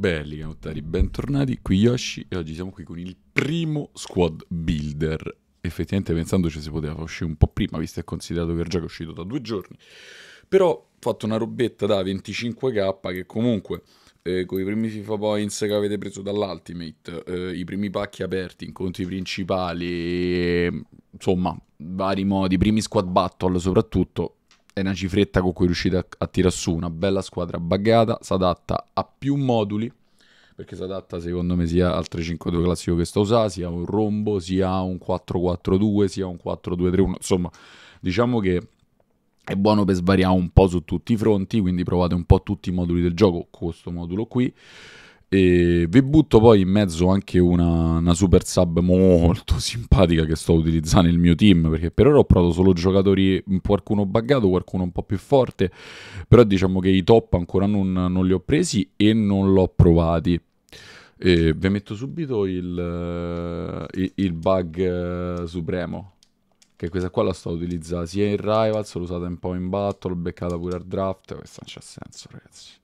Belli Camottari, bentornati, qui Yoshi e oggi siamo qui con il primo squad builder. Effettivamente pensandoci si poteva uscire un po' prima, visto che è considerato che il gioco è uscito da due giorni. Però ho fatto una robetta da 25k che comunque eh, con i primi FIFA Points che avete preso dall'Ultimate, eh, i primi pacchi aperti, incontri principali, eh, insomma vari modi, primi squad battle soprattutto, è una cifretta con cui riuscite a, a tirar su una bella squadra buggata, si adatta a più moduli, perché si adatta secondo me sia al 3-5-2 classico che sto usando, sia un rombo, sia un 4-4-2, sia un 4-2-3-1, insomma diciamo che è buono per svariare un po' su tutti i fronti, quindi provate un po' tutti i moduli del gioco, con questo modulo qui. E vi butto poi in mezzo anche una, una, super sub molto simpatica che sto utilizzando nel mio team, perché per ora ho provato solo giocatori, qualcuno buggato, qualcuno un po' più forte, però diciamo che i top ancora non, non li ho presi e non l'ho provati. E vi metto subito il, eh, il, bug eh, supremo, che questa qua la sto utilizzando sia in Rivals, l'ho usata un po' in battle, l'ho beccata pure al draft, questo non c'ha senso ragazzi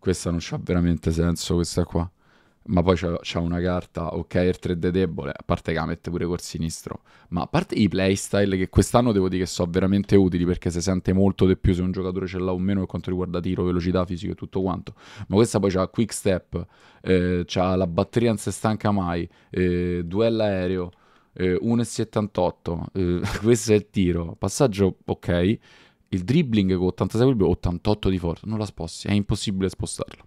questa non c'ha veramente senso, questa qua. Ma poi c'ha, una carta, ok, il 3D debole, a parte che la mette pure col sinistro. Ma a parte i playstyle che quest'anno devo dire che sono veramente utili perché si sente molto di più se un giocatore ce l'ha o meno per quanto riguarda tiro, velocità, fisico e tutto quanto. Ma questa poi c'ha quick step, eh, c'ha la batteria non si stanca mai, eh, duello aereo, eh, 1,78, eh, questo è il tiro, passaggio ok il dribbling con 86 equilibrio, 88 di forza, non la sposti, è impossibile spostarla.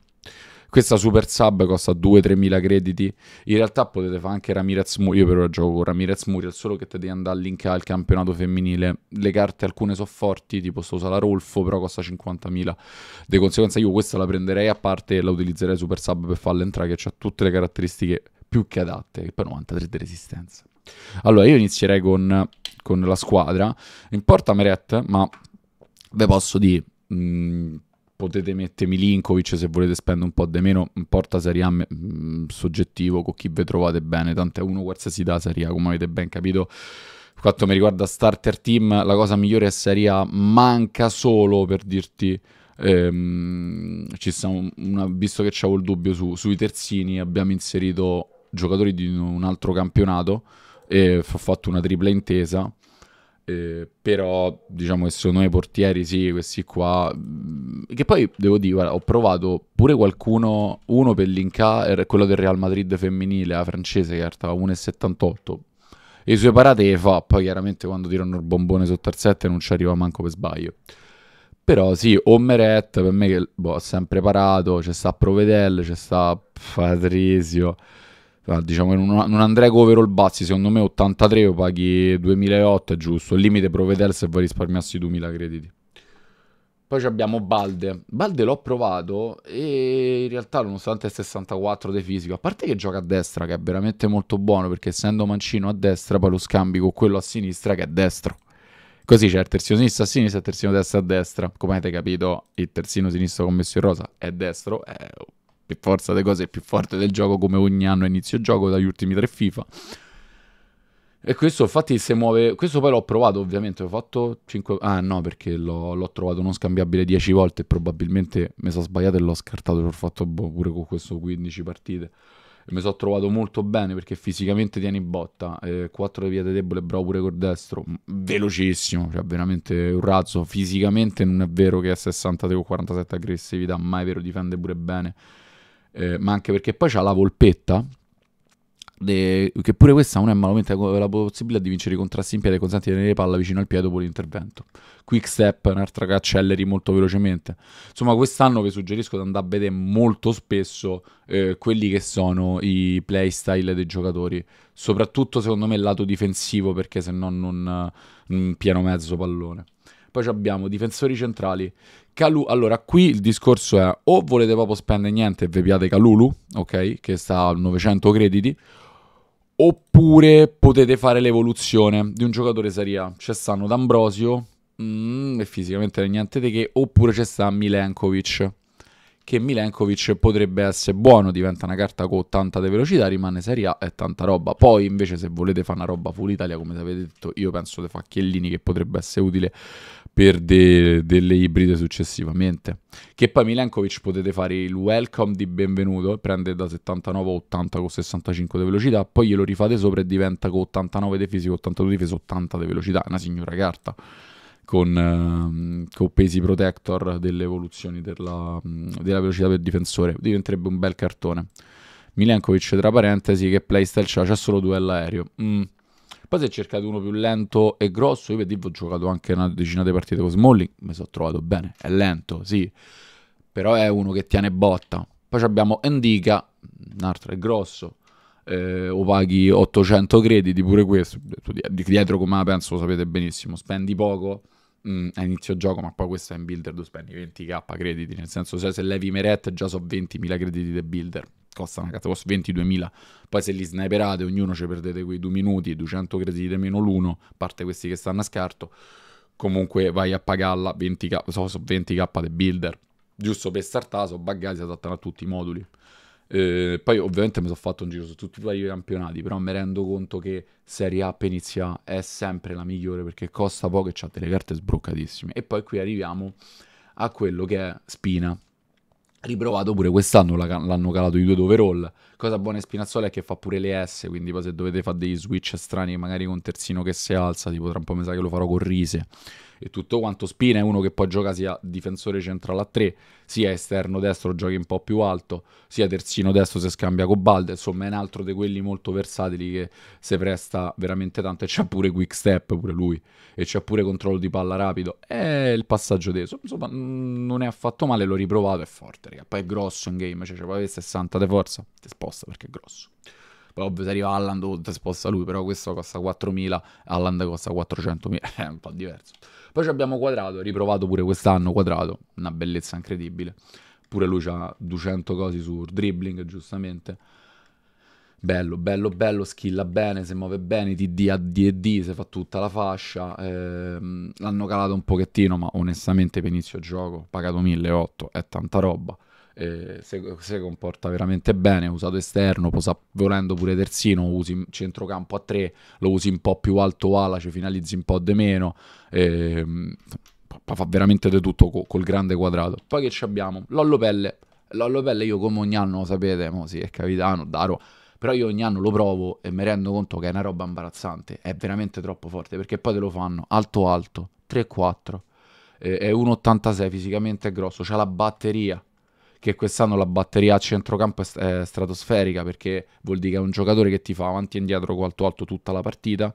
Questa super sub costa 2-3 mila crediti. In realtà potete fare anche Ramirez Muriel. Io per ora gioco con Ramirez Muriel, solo che te devi andare a linkare al campionato femminile. Le carte alcune sono forti, tipo sto usa la Rolfo, però costa 50.000. Di conseguenza io questa la prenderei a parte e la utilizzerei super sub per farla entrare, che ha tutte le caratteristiche più che adatte, che poi 93 di resistenza. Allora io inizierei con, con la squadra. In porta Meret, ma ve posso dire, mh, mm, potete mettermi Linkovic se volete spendere un po' di meno, porta Serie A mh, mm, soggettivo con chi vi trovate bene, tanto è uno qualsiasi da Serie A, come avete ben capito. Quanto mi riguarda starter team, la cosa migliore è Serie A, manca solo per dirti... Ehm, una, visto che c'avevo il dubbio su, sui terzini, abbiamo inserito giocatori di un altro campionato e ho fatto una tripla intesa eh, però diciamo che secondo me i portieri sì, questi qua mm, che poi devo dire, guarda, ho provato pure qualcuno, uno per l'inca quello del Real Madrid femminile, la francese che stava 1,78 e sue parate le fa, poi chiaramente quando tirano il bombone sotto al 7 non ci arriva manco per sbaglio però sì, Omeret per me che boh, ha sempre parato, c'è sta Provedel, c'è sta Patrizio Ah, diciamo non, non andrei overall bassi secondo me 83 o paghi 2008 è giusto il limite Provedel se vuoi risparmiarsi 2000 crediti poi abbiamo Balde Balde l'ho provato e in realtà nonostante 64 di fisico a parte che gioca a destra che è veramente molto buono perché essendo mancino a destra poi lo scambi con quello a sinistra che è destro Così c'è il terzino sinistro a sinistra e il terzino destro a destra. Come avete capito, il terzino sinistro commesso in rosa è destro. Eh, per forza delle cose è più forte del gioco come ogni anno inizio gioco dagli ultimi tre FIFA. E questo infatti si muove, questo poi l'ho provato ovviamente, ho fatto 5, ah no perché l'ho, l'ho trovato non scambiabile 10 volte, probabilmente mi sono sbagliato e l'ho scartato, l'ho fatto boh, pure con questo 15 partite mi sono trovato molto bene perché fisicamente tieni botta, eh, 4 di di debole, bravo pure col destro, velocissimo, cioè veramente un razzo, fisicamente non è vero che è 63 o 47 aggressività, ma è vero difende pure bene eh, ma anche perché poi c'ha la volpetta, de... che pure questa non è malamente la possibilità di vincere i contrasti in piedi e consente di tenere palla vicino al piede dopo l'intervento. Quick step, un'altra che acceleri molto velocemente. Insomma, quest'anno vi suggerisco di andare a vedere molto spesso eh, quelli che sono i playstyle dei giocatori, soprattutto secondo me il lato difensivo, perché se no non, non mm, pieno mezzo pallone. Poi abbiamo difensori centrali Calu, allora, qui il discorso è o volete proprio spendere niente e vi piate Calulu, ok, che sta a 900 crediti, oppure potete fare l'evoluzione di un giocatore Serie C'è stanno D'Ambrosio, mm, e fisicamente niente di che, oppure c'è sta Milenkovic, che Milenkovic potrebbe essere buono, diventa una carta con 80 di velocità, rimane Serie A e tanta roba. Poi invece se volete fare una roba full Italia, come avete detto, io penso di Facchiellini che potrebbe essere utile per de- delle ibride successivamente. Che poi Milenkovic potete fare il welcome di benvenuto, prende da 79 a 80 con 65 di velocità, poi glielo rifate sopra e diventa con 89 di fisico, 82 di fisico, 80 di velocità, una signora carta con, ehm, con pesi protector delle evoluzioni della, della velocità per difensore. Diventerebbe un bel cartone. Milenkovic, tra parentesi, che playstyle c'ha, c'ha solo duello aereo. Mm. Poi se cercate uno più lento e grosso, io per dirvi ho giocato anche una decina di partite con Smalling, mi sono trovato bene, è lento, sì, però è uno che tiene botta. Poi abbiamo Endica, un altro è grosso, eh, o paghi 800 crediti pure questo, dietro come la penso lo sapete benissimo, spendi poco, mh, mm, a inizio gioco, ma poi questo è in builder, tu spendi 20k crediti, nel senso cioè, se levi Meret già so 20.000 crediti di builder, costa una cazzo, costa 22.000, poi se li sniperate ognuno ci perdete quei due minuti, 200 crediti meno l'uno, a parte questi che stanno a scarto, comunque vai a pagarla 20k, so, so 20k di builder, giusto per startare, so buggati, si adattano a tutti i moduli. Eh, poi ovviamente mi sono fatto un giro su tutti i vari campionati, però mi rendo conto che Serie A per inizia è sempre la migliore perché costa poco e ha delle carte sbroccatissime. E poi qui arriviamo a quello che è Spina. Riprovato pure quest'anno, l'hanno calato i due overall. Cosa buona di Spinazzola è che fa pure le S, quindi poi se dovete fare degli switch strani magari con Terzino che si alza, tipo tra un po' mi sa che lo farò con Rise e tutto quanto. Spina è uno che poi gioca sia difensore centrale a 3, sia esterno destro, giochi un po' più alto, sia terzino destro se scambia con Balde. Insomma, è un altro di quelli molto versatili che si presta veramente tanto. E c'ha pure quick step pure lui, e c'ha pure controllo di palla rapido. È il passaggio teso. Insomma, non è affatto male, l'ho riprovato, è forte, raga. Poi è grosso in game, cioè, cioè può avere 60 di forza, ti sposta perché è grosso. Poi ovvio se arriva Alland si oh, sposta lui, però questo costa 4.000, Alland costa 400.000, è un po' diverso. Poi abbiamo Quadrato, riprovato pure quest'anno Quadrato, una bellezza incredibile. Pure lui ha 200 cosi su dribbling, giustamente. Bello, bello, bello, schilla bene, si muove bene, TD a D e D, si fa tutta la fascia. Ehm, l'hanno calato un pochettino, ma onestamente per inizio gioco, pagato 1.800, è tanta roba eh, se, se, comporta veramente bene, usato esterno, posa, volendo pure terzino, usi centrocampo a tre, lo usi un po' più alto ala, ci finalizzi un po' di meno, eh, fa veramente di tutto co- col grande quadrato. Poi che ci abbiamo? Lollo Pelle, Lollo Pelle io come ogni anno lo sapete, mo sì è capitano, Daro, però io ogni anno lo provo e mi rendo conto che è una roba imbarazzante, è veramente troppo forte, perché poi te lo fanno alto alto, 3-4, è 1,86 fisicamente è grosso, c'ha la batteria, che quest'anno la batteria a centrocampo è, è stratosferica perché vuol dire che è un giocatore che ti fa avanti e indietro quanto alto tutta la partita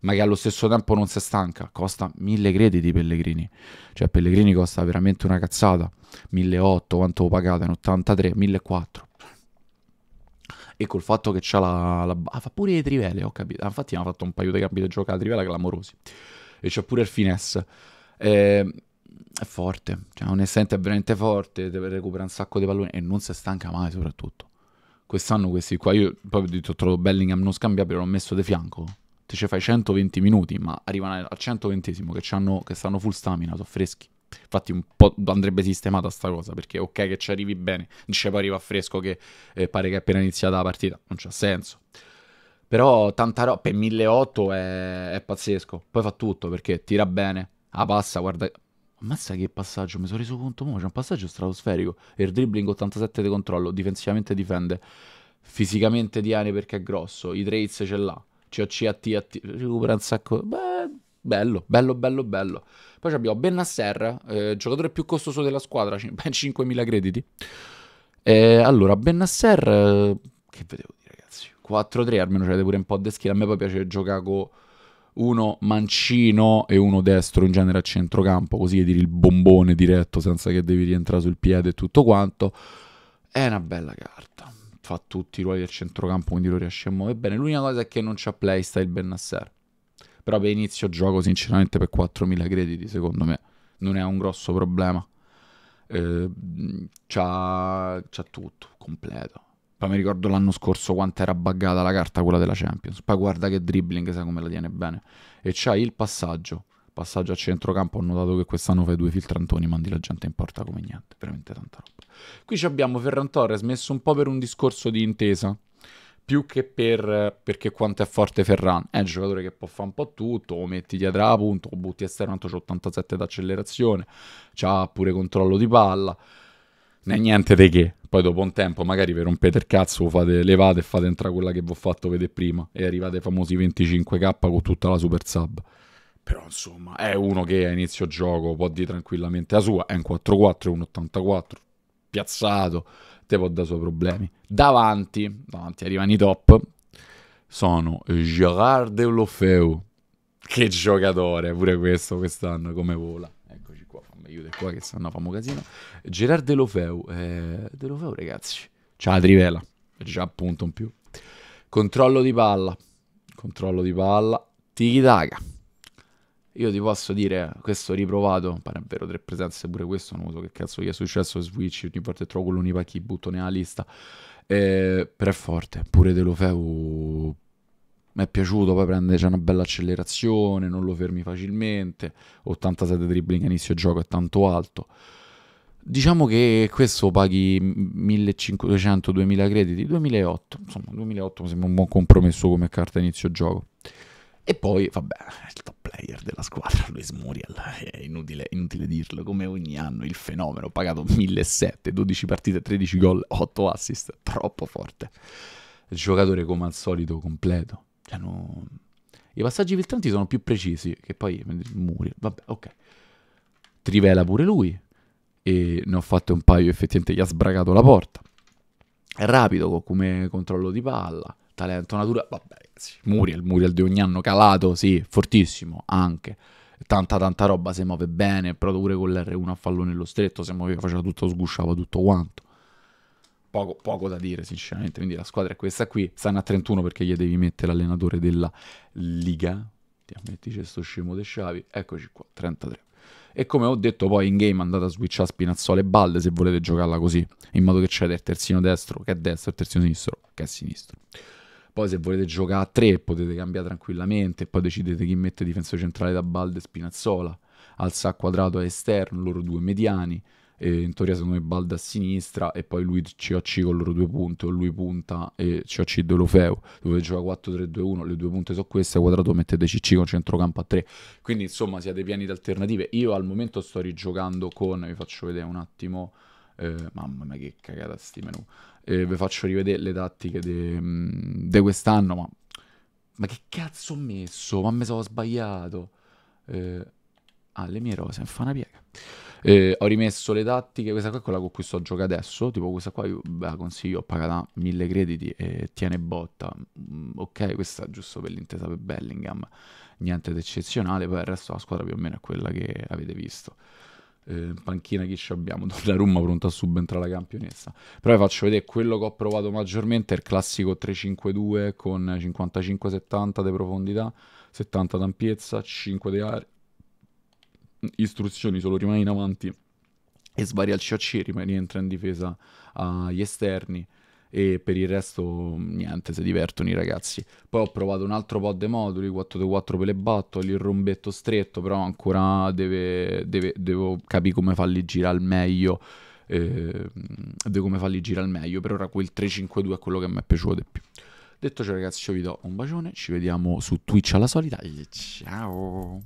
ma che allo stesso tempo non si stanca. Costa mille crediti Pellegrini. Cioè Pellegrini costa veramente una cazzata. 1.800, quanto lo in 83, 1.400. E col fatto che c'ha la, la... Ah, fa pure i trivelle, ho capito. Ah, infatti mi ha fatto un paio di cambi di gioco a trivela clamorosi. E c'è pure il finesse. Eh, è forte, cioè un onestamente è veramente forte, deve recuperare un sacco di palloni e non si stanca mai soprattutto. Quest'anno questi qua, io proprio ho trovato Bellingham non scambiabile, l'ho messo di fianco. Te ci fai 120 minuti, ma arrivano al 120 che, che stanno full stamina, sono freschi. Infatti un po' andrebbe sistemata sta cosa, perché ok che ci arrivi bene, dice poi arriva fresco che eh, pare che è appena iniziata la partita, non c'ha senso. Però tanta roba, per 1.800 è, è pazzesco, poi fa tutto perché tira bene, la passa, guarda, Ammazza che passaggio, mi sono reso conto, ma c'è un passaggio stratosferico. Air dribbling 87 di controllo, difensivamente difende. Fisicamente Diane perché è grosso, i traits ce l'ha. C-O-C-A-T, recupera un sacco. Beh, bello, bello, bello, bello. Poi abbiamo Bennasser, eh, giocatore più costoso della squadra, ben 5.000 crediti. Eh, allora, Bennasser, eh, che vedevo dire ragazzi? 4-3, almeno c'è pure un po' di skill. A me poi piace giocare con uno mancino e uno destro in genere a centrocampo, così che tiri il bombone diretto senza che devi rientrare sul piede e tutto quanto. È una bella carta. Fa tutti i ruoli del centrocampo, quindi lo riesce a muovere bene. L'unica cosa è che non c'ha playstyle Benasser. Però per inizio gioco, sinceramente, per 4.000 crediti, secondo me, non è un grosso problema. Eh, c'ha, c'ha tutto, completo poi mi ricordo l'anno scorso quanto era buggata la carta quella della Champions. Poi guarda che dribbling, sa come la tiene bene. E c'ha il passaggio. Passaggio a centrocampo. Ho notato che quest'anno fai due filtrantoni, mandi la gente in porta come niente. Veramente tanta roba. Qui ci abbiamo Ferran Torres messo un po' per un discorso di intesa. Più che per, perché quanto è forte Ferran. È un giocatore che può fare un po' tutto. O metti dietro la punta, o butti esterno, tanto c'è 87 d'accelerazione. C'ha pure controllo di palla non niente di che. Poi dopo un tempo magari vi rompete il cazzo, fate, levate e fate entrare quella che vi ho fatto vedere prima e arrivate ai famosi 25k con tutta la super sub. Però insomma è uno che a inizio gioco può dire tranquillamente la sua, è un 4-4, un 84, piazzato, te può dare i suoi problemi. Davanti, davanti arrivano i top, sono Gerard Deulofeu. Che giocatore, pure questo quest'anno come vola qua, fammi aiutare qua che sennò famo casino. Gerard Delofeu, eh, Delofeu ragazzi, c'ha la trivela, c'ha appunto un più. Controllo di palla, controllo di palla, tiki taka. Io ti posso dire, questo riprovato, pare vero, tre presenze pure questo, non so che cazzo gli è successo Switch, ogni volta che trovo l'unico pacchi butto nella lista. Eh, però è forte, pure Delofeu mi è piaciuto, poi prende, c'è una bella accelerazione, non lo fermi facilmente, 87 dribbling a inizio gioco è tanto alto. Diciamo che questo paghi 1500-2000 crediti, 2008, insomma 2008 mi sembra un buon compromesso come carta inizio gioco. E poi, vabbè, il top player della squadra, Luis Muriel, è inutile, inutile dirlo, come ogni anno il fenomeno, pagato 1.700, 12 partite, 13 gol, 8 assist, troppo forte. Il giocatore come al solito completo, cioè, non... I passaggi filtranti sono più precisi, che poi muri, vabbè, ok. Trivela pure lui, e ne ho fatto un paio effettivamente gli ha sbragato la porta. È rapido come controllo di palla, talento, natura, vabbè, sì. Muriel, Muriel di ogni anno calato, sì, fortissimo anche. Tanta tanta roba, si muove bene, però pure con l'R1 a fallo nello stretto, se muoveva faceva tutto, sgusciava tutto quanto poco, poco, da dire sinceramente, quindi la squadra è questa qui, stanno a 31 perché gli devi mettere l'allenatore della Liga, ti ammetti c'è sto scemo de Sciavi, eccoci qua, 33. E come ho detto poi in game andate a switchare Spinazzola e Balde se volete giocarla così, in modo che c'è il terzino destro che è destro, il terzino sinistro che è sinistro. Poi se volete giocare a 3 potete cambiare tranquillamente, poi decidete chi mette difensore centrale da Balde e Spinazzola, alza a quadrato a esterno, loro due mediani, e in teoria secondo me Balda a sinistra e poi lui COC con loro due punte o lui punta e COC Deulofeu dove gioca 4-3-2-1 le due punte sono queste quadrato mettete CC con centrocampo a 3 quindi insomma siete pieni di alternative io al momento sto rigiocando con vi faccio vedere un attimo eh, mamma mia che cagata sti menu eh, vi faccio rivedere le tattiche di mm, quest'anno ma, ma che cazzo ho messo ma mi sono sbagliato eh, ah le mie rose fa una piega eh, ho rimesso le tattiche, questa qua è quella con cui sto a giocare adesso, tipo questa qua io beh, la consiglio, ho pagato 1000 crediti e tiene botta. Mm, ok, questa è giusto per l'intesa per Bellingham, niente d'eccezionale, poi il resto della squadra più o meno è quella che avete visto. Eh, panchina chi ci abbiamo? Donnarumma pronta a subentrare la campionessa. Però vi faccio vedere quello che ho provato maggiormente, il classico 3-5-2 con 55-70 di profondità, 70 d'ampiezza, 5 di area istruzioni, solo rimane in avanti e sbagli al CAC, rimane, entra in difesa agli esterni e per il resto niente, si divertono i ragazzi. Poi ho provato un altro po' di moduli, 4x4 per le battoli, il rombetto stretto, però ancora deve, deve, devo capire come farli girare al meglio. Eh, di come farli girare al meglio. Per ora quel 3-5-2 è quello che mi è piaciuto di più. Detto ciò, ragazzi, io vi do un bacione. Ci vediamo su Twitch alla solita. ciao!